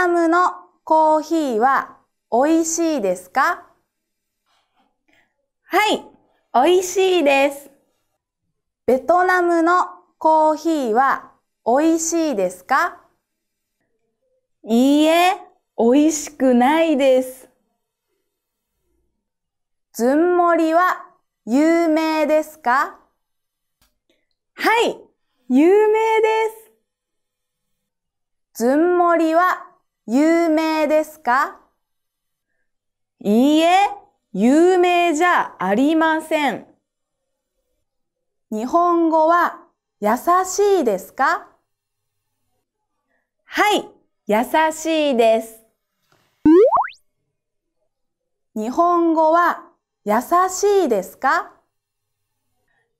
ラムのコーヒーは美味しいですかはい、美味しいです。ベトナムのコーヒーは美味しいですかいいえ、美味しくないです。ずんもりは有名ですかはい、有名です。ずんもりは有名ですかいいえ、有名じゃありません。日本語は優しいですかはい、優しいです。日本語は優しいですか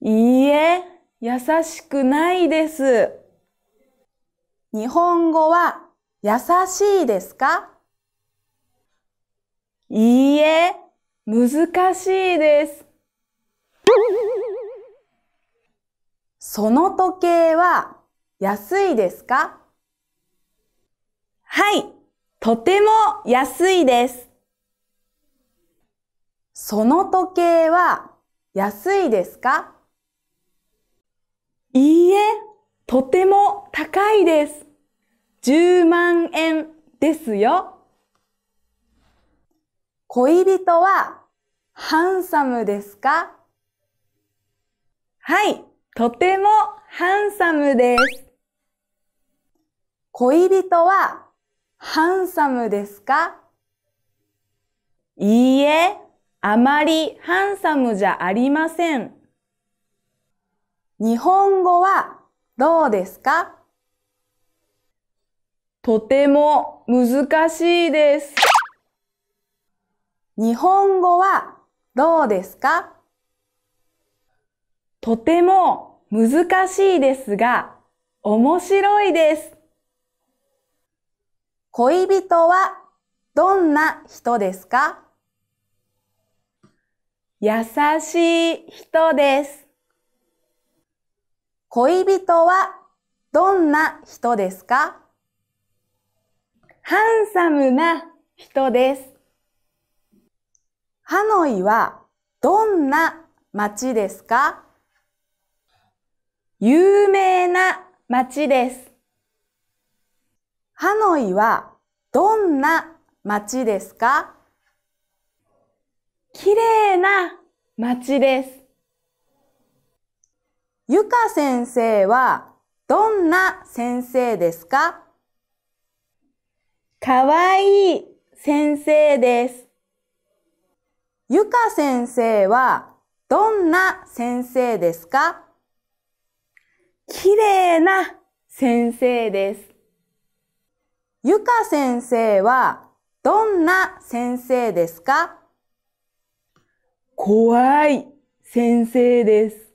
いいえ、優しくないです。日本語は優しいですかいいえ、難しいです。その時計は安いですかはい、とても安いです。その時計は安いですかいいえ、とても高いです。10万円ですよ。恋人はハンサムですかはい、とてもハンサムです。恋人はハンサムですかいいえ、あまりハンサムじゃありません。日本語はどうですかとても難しいです。日本語はどうですかとても難しいですが、面白いです。恋人はどんな人ですか優しい人です。恋人はどんな人ですかハンサムな人です。ハノイはどんな街ですか有名な街です。ハノイはどんな街ですか綺麗な街です。ゆか先生はどんな先生ですかかわいい先生です。ゆか先生はどんな先生ですかきれいな先生です。ゆか先生はどんな先生ですか怖い先生です。